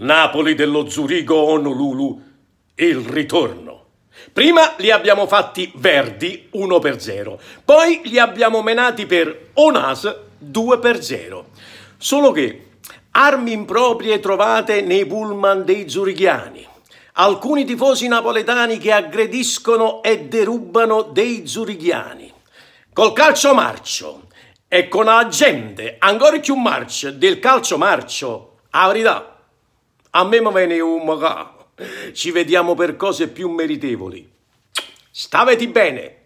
Napoli dello Zurigo Honolulu, il ritorno. Prima li abbiamo fatti verdi 1 per 0, poi li abbiamo menati per Onas 2 per 0. Solo che armi improprie trovate nei pullman dei zurichiani, alcuni tifosi napoletani che aggrediscono e derubano dei zurichiani, col calcio marcio e con la gente ancora più marcio del calcio marcio, a a me me viene un magà. Ci vediamo per cose più meritevoli. Staveti bene!